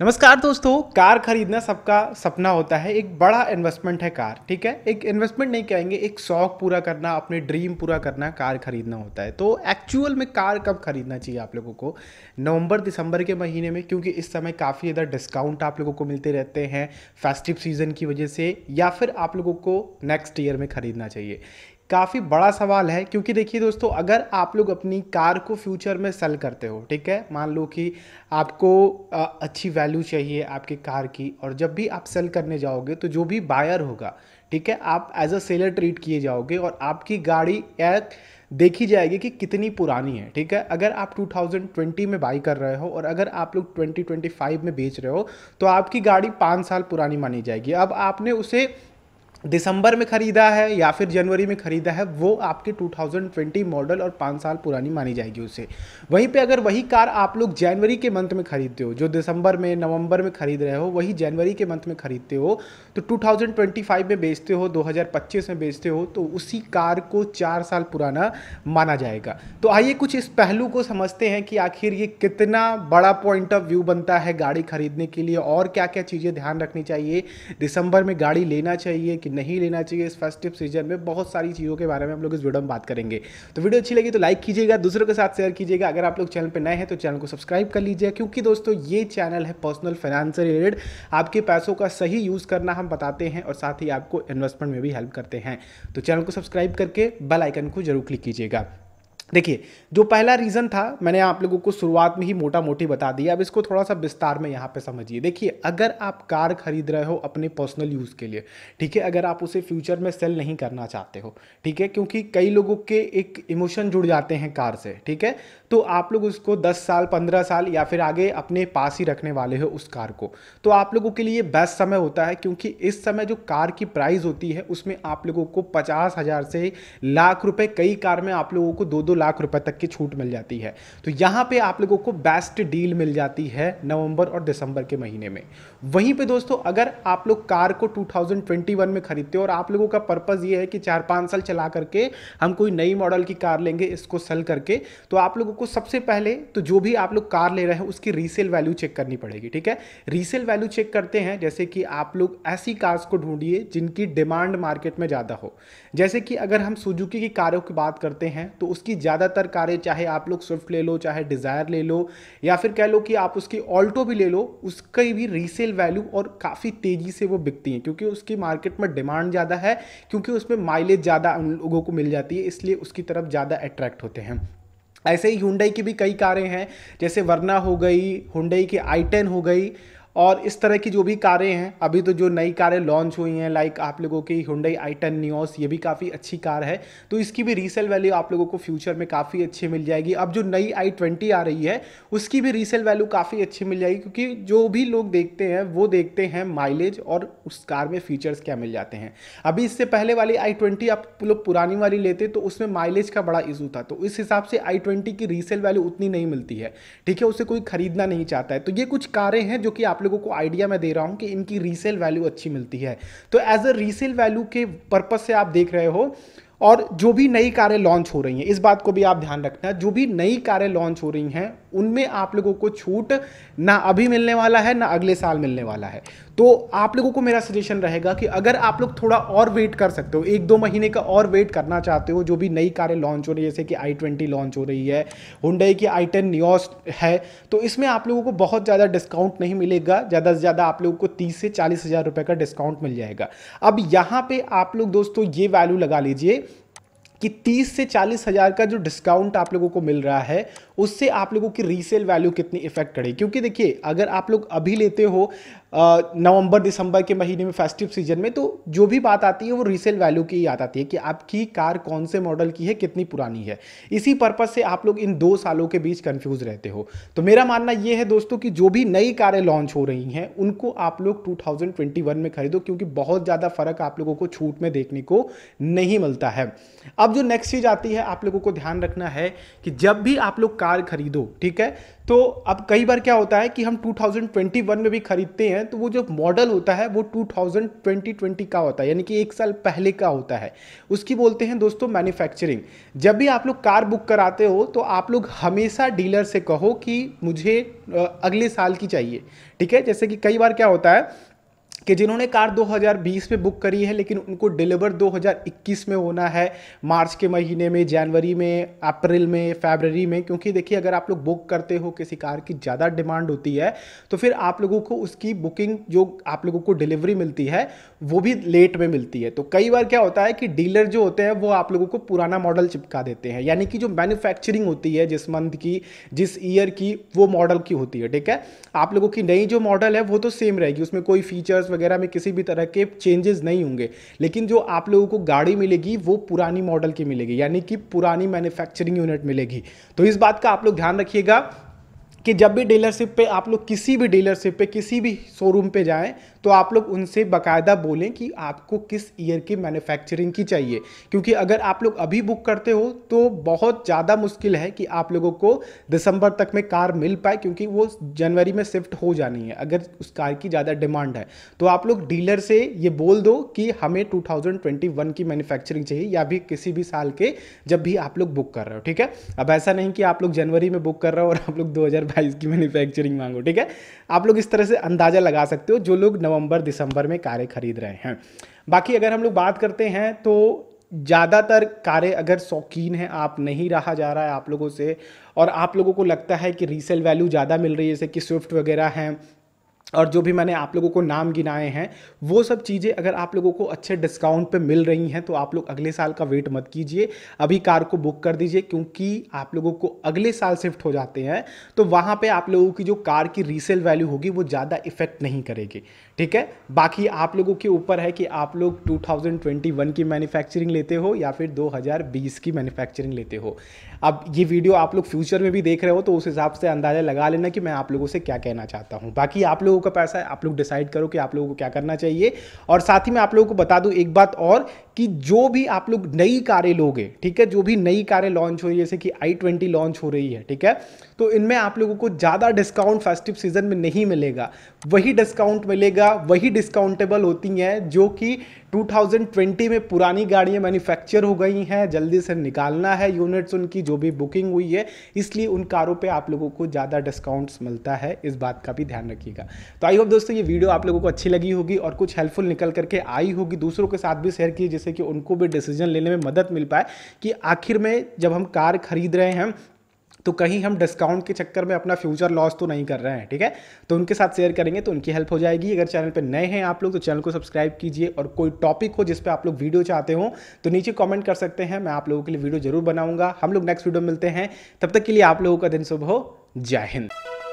नमस्कार दोस्तों कार खरीदना सबका सपना होता है एक बड़ा इन्वेस्टमेंट है कार ठीक है एक इन्वेस्टमेंट नहीं कहेंगे एक शौक पूरा करना अपने ड्रीम पूरा करना कार खरीदना होता है तो एक्चुअल में कार कब खरीदना चाहिए आप लोगों को नवंबर दिसंबर के महीने में क्योंकि इस समय काफ़ी ज़्यादा डिस्काउंट आप लोगों को मिलते रहते हैं फेस्टिव सीजन की वजह से या फिर आप लोगों को नेक्स्ट ईयर में खरीदना चाहिए काफ़ी बड़ा सवाल है क्योंकि देखिए दोस्तों अगर आप लोग अपनी कार को फ्यूचर में सेल करते हो ठीक है मान लो कि आपको अच्छी वैल्यू चाहिए आपकी कार की और जब भी आप सेल करने जाओगे तो जो भी बायर होगा ठीक है आप एज अ सेलर ट्रीट किए जाओगे और आपकी गाड़ी एक देखी जाएगी कि कितनी पुरानी है ठीक है अगर आप 2020 में बाई कर रहे हो और अगर आप लोग 2025 में बेच रहे हो तो आपकी गाड़ी पाँच साल पुरानी मानी जाएगी अब आपने उसे दिसंबर में ख़रीदा है या फिर जनवरी में ख़रीदा है वो आपके 2020 मॉडल और पाँच साल पुरानी मानी जाएगी उसे वहीं पे अगर वही कार आप लोग जनवरी के मंथ में ख़रीदते हो जो दिसंबर में नवंबर में ख़रीद रहे हो वही जनवरी के मंथ में ख़रीदते हो तो 2025 में बेचते हो 2025 में बेचते हो तो उसी कार को चार साल पुराना माना जाएगा तो आइए कुछ इस पहलू को समझते हैं कि आखिर ये कितना बड़ा पॉइंट ऑफ व्यू बनता है गाड़ी खरीदने के लिए और क्या क्या चीज़ें ध्यान रखनी चाहिए दिसंबर में गाड़ी लेना चाहिए कि नहीं लेना चाहिए इस फेस्टिव सीजन में बहुत सारी चीज़ों के बारे में हम लोग इस वीडियो में बात करेंगे तो वीडियो अच्छी लगी तो लाइक कीजिएगा दूसरों के साथ शेयर कीजिएगा अगर आप लोग चैनल पर नए हैं तो चैनल को सब्सक्राइब कर लीजिए क्योंकि दोस्तों ये चैनल है पर्सनल फाइनेंस रिलेटेड आपके पैसों का सही यूज़ करना हम बताते हैं और साथ ही आपको इन्वेस्टमेंट में भी हेल्प करते हैं तो चैनल को सब्सक्राइब करके बेल आइकन को जरूर क्लिक कीजिएगा देखिए जो पहला रीज़न था मैंने आप लोगों को शुरुआत में ही मोटा मोटी बता दिया अब इसको थोड़ा सा विस्तार में यहाँ पे समझिए देखिए अगर आप कार खरीद रहे हो अपने पर्सनल यूज़ के लिए ठीक है अगर आप उसे फ्यूचर में सेल नहीं करना चाहते हो ठीक है क्योंकि कई लोगों के एक इमोशन जुड़ जाते हैं कार से ठीक है तो आप लोग उसको दस साल पंद्रह साल या फिर आगे अपने पास ही रखने वाले हो उस कार को तो आप लोगों के लिए बेस्ट समय होता है क्योंकि इस समय जो कार की प्राइस होती है उसमें आप लोगों को पचास हज़ार से लाख रुपये कई कार में आप लोगों को दो दो लाख रुपए तक की छूट मिल जाती है तो यहां पे आप लोगों को बेस्ट डील मिल जाती है नवंबर और दिसंबर के महीने में वहीं पे दोस्तों अगर आप लोग कार को 2021 में खरीदते हो और आप लोगों का पर्पज़ ये है कि चार पांच साल चला करके हम कोई नई मॉडल की कार लेंगे इसको सेल करके तो आप लोगों को सबसे पहले तो जो भी आप लोग कार ले रहे हैं उसकी रीसेल वैल्यू चेक करनी पड़ेगी ठीक है रीसेल वैल्यू चेक करते हैं जैसे कि आप लोग ऐसी कार्स को ढूंढिए जिनकी डिमांड मार्केट में ज़्यादा हो जैसे कि अगर हम सुजुकी की कारों की बात करते हैं तो उसकी ज़्यादातर कारें चाहे आप लोग स्विफ्ट ले लो चाहे डिज़ायर ले लो या फिर कह लो कि आप उसकी ऑल्टो भी ले लो उसकी भी रीसेल वैल्यू और काफ़ी तेज़ी से वो बिकती हैं क्योंकि उसकी मार्केट में डिमांड ज़्यादा है क्योंकि उसमें माइलेज ज़्यादा उन लोगों को मिल जाती है इसलिए उसकी तरफ ज़्यादा अट्रैक्ट होते हैं ऐसे ही हुंडई की भी कई कारें हैं जैसे वरना हो गई हुंडई की आई टेन हो गई और इस तरह की जो भी कारें हैं अभी तो जो नई कारें लॉन्च हुई हैं लाइक आप लोगों की हुंडई आई टेन न्यूस ये भी काफ़ी अच्छी कार है तो इसकी भी रीसेल वैल्यू आप लोगों को फ्यूचर में काफ़ी अच्छी मिल जाएगी अब जो नई आई ट्वेंटी आ रही है उसकी भी रीसेल वैल्यू काफ़ी अच्छी मिल जाएगी क्योंकि जो भी लोग देखते हैं वो देखते हैं माइलेज और उस कार में फीचर्स क्या मिल जाते हैं अभी इससे पहले वाली आई ट्वेंटी आप लोग पुरानी वाली लेते तो उसमें माइलेज का बड़ा इशू था तो इस हिसाब से आई ट्वेंटी की रीसेल वैल्यू उतनी नहीं मिलती है ठीक है उसे कोई खरीदना नहीं चाहता है तो ये कुछ कारें हैं जो कि आप लोगों को आइडिया मैं दे रहा हूँ कि इनकी रीसेल वैल्यू अच्छी मिलती है तो एज अ रीसेल वैल्यू के पर्पज से आप देख रहे हो और जो भी नई कारें लॉन्च हो रही हैं इस बात को भी आप ध्यान रखना जो भी नई कारें लॉन्च हो रही हैं उनमें आप लोगों को छूट ना अभी मिलने वाला है ना अगले साल मिलने वाला है तो आप लोगों को मेरा सजेशन रहेगा कि अगर आप लोग थोड़ा और वेट कर सकते हो एक दो महीने का और वेट करना चाहते हो जो भी नई कारें लॉन्च हो रही है जैसे कि आई ट्वेंटी लॉन्च हो रही है हुडई की आई टेन न्योस है तो इसमें आप लोगों को बहुत ज़्यादा डिस्काउंट नहीं मिलेगा ज़्यादा से ज़्यादा आप लोगों को तीस से चालीस हज़ार रुपये का डिस्काउंट मिल जाएगा अब यहाँ पर आप लोग दोस्तों ये वैल्यू लगा लीजिए कि 30 से चालीस हज़ार का जो डिस्काउंट आप लोगों को मिल रहा है उससे आप लोगों की रीसेल वैल्यू कितनी इफेक्ट करे क्योंकि देखिए अगर आप लोग अभी लेते हो नवंबर दिसंबर के महीने में फेस्टिव सीजन में तो जो भी बात आती है वो रीसेल वैल्यू की याद आती है कि आपकी कार कौन से मॉडल की है कितनी पुरानी है इसी पर्पज से आप लोग इन दो सालों के बीच कंफ्यूज रहते हो तो मेरा मानना यह है दोस्तों कि जो भी नई कारें लॉन्च हो रही हैं उनको आप लोग 2021 में खरीदो क्योंकि बहुत ज़्यादा फर्क आप लोगों को छूट में देखने को नहीं मिलता है अब जो नेक्स्ट चीज़ आती है आप लोगों को ध्यान रखना है कि जब भी आप लोग कार खरीदो ठीक है तो अब कई बार क्या होता है कि हम 2021 में भी खरीदते हैं तो वो जो मॉडल होता है वो 2020 का होता है यानी कि एक साल पहले का होता है उसकी बोलते हैं दोस्तों मैन्युफैक्चरिंग जब भी आप लोग कार बुक कराते हो तो आप लोग हमेशा डीलर से कहो कि मुझे अगले साल की चाहिए ठीक है जैसे कि कई बार क्या होता है कि जिन्होंने कार 2020 में बुक करी है लेकिन उनको डिलीवर 2021 में होना है मार्च के महीने में जनवरी में अप्रैल में फेबररी में क्योंकि देखिए अगर आप लोग बुक करते हो किसी कार की ज़्यादा डिमांड होती है तो फिर आप लोगों को उसकी बुकिंग जो आप लोगों को डिलीवरी मिलती है वो भी लेट में मिलती है तो कई बार क्या होता है कि डीलर जो होते हैं वो आप लोगों को पुराना मॉडल चिपका देते हैं यानी कि जो मैन्युफैक्चरिंग होती है जिस मंथ की जिस ईयर की वो मॉडल की होती है ठीक है आप लोगों की नई जो मॉडल है वो तो सेम रहेगी उसमें कोई फीचर्स वगैरह में किसी भी तरह के चेंजेस नहीं होंगे लेकिन जो आप लोगों को गाड़ी मिलेगी वो पुरानी मॉडल की मिलेगी यानी कि पुरानी मैन्युफैक्चरिंग यूनिट मिलेगी तो इस बात का आप लोग ध्यान रखिएगा कि जब भी डीलरशिप पे आप लोग किसी भी डीलरशिप पे किसी भी शोरूम पे जाएं तो आप लोग उनसे बकायदा बोलें कि आपको किस ईयर की मैन्युफैक्चरिंग की चाहिए क्योंकि अगर आप लोग अभी बुक करते हो तो बहुत ज़्यादा मुश्किल है कि आप लोगों को दिसंबर तक में कार मिल पाए क्योंकि वो जनवरी में शिफ्ट हो जानी है अगर उस कार की ज़्यादा डिमांड है तो आप लोग डीलर से ये बोल दो कि हमें टू की मैन्युफैक्चरिंग चाहिए या भी किसी भी साल के जब भी आप लोग बुक कर रहे हो ठीक है अब ऐसा नहीं कि आप लोग जनवरी में बुक कर रहे हो और आप लोग दो अट्ठाईस इसकी मैन्युफैक्चरिंग मांगो ठीक है आप लोग इस तरह से अंदाज़ा लगा सकते हो जो लोग नवंबर दिसंबर में कारें खरीद रहे हैं बाकी अगर हम लोग बात करते हैं तो ज़्यादातर कारें अगर शौकीन हैं आप नहीं रहा जा रहा है आप लोगों से और आप लोगों को लगता है कि रीसेल वैल्यू ज़्यादा मिल रही है जैसे कि स्विफ्ट वगैरह हैं और जो भी मैंने आप लोगों को नाम गिनाए हैं वो सब चीज़ें अगर आप लोगों को अच्छे डिस्काउंट पे मिल रही हैं तो आप लोग अगले साल का वेट मत कीजिए अभी कार को बुक कर दीजिए क्योंकि आप लोगों को अगले साल शिफ्ट हो जाते हैं तो वहाँ पे आप लोगों की जो कार की रीसेल वैल्यू होगी वो ज़्यादा इफेक्ट नहीं करेगी ठीक है बाकी आप लोगों के ऊपर है कि आप लोग टू की मैन्युफैक्चरिंग लेते हो या फिर दो की मैन्युफैक्चरिंग लेते हो अब ये वीडियो आप लोग फ्यूचर में भी देख रहे हो तो उस हिसाब से अंदाज़ा लगा लेना कि मैं आप लोगों से क्या कहना चाहता हूँ बाकी आप लोगों का पैसा है आप लोग डिसाइड करो कि आप लोगों को क्या करना चाहिए और साथ ही मैं आप लोगों को बता दूँ एक बात और कि जो भी आप लोग नई कारें लोगे ठीक है जो भी नई कारें लॉन्च हो रही है जैसे कि आई ट्वेंटी लॉन्च हो रही है ठीक है तो इनमें आप लोगों को ज़्यादा डिस्काउंट फेस्टिव सीजन में नहीं मिलेगा वही डिस्काउंट मिलेगा वही डिस्काउंटेबल होती हैं जो कि 2020 में पुरानी गाड़ियां मैन्युफैक्चर हो गई हैं जल्दी से निकालना है यूनिट्स उनकी जो भी बुकिंग हुई है इसलिए उन कारों पे आप लोगों को ज़्यादा डिस्काउंट्स मिलता है इस बात का भी ध्यान रखिएगा तो आई होप दोस्तों ये वीडियो आप लोगों को अच्छी लगी होगी और कुछ हेल्पफुल निकल करके आई होगी दूसरों के साथ भी शेयर कीजिए जिससे कि उनको भी डिसीजन लेने में मदद मिल पाए कि आखिर में जब हम कार खरीद रहे हैं तो कहीं हम डिस्काउंट के चक्कर में अपना फ्यूचर लॉस तो नहीं कर रहे हैं ठीक है तो उनके साथ शेयर करेंगे तो उनकी हेल्प हो जाएगी अगर चैनल पर नए हैं आप लोग तो चैनल को सब्सक्राइब कीजिए और कोई टॉपिक हो जिस पर आप लोग वीडियो चाहते हो तो नीचे कॉमेंट कर सकते हैं मैं आप लोगों के लिए वीडियो जरूर बनाऊंगा हम लोग नेक्स्ट वीडियो मिलते हैं तब तक के लिए आप लोगों का दिन शुभ हो जय हिंद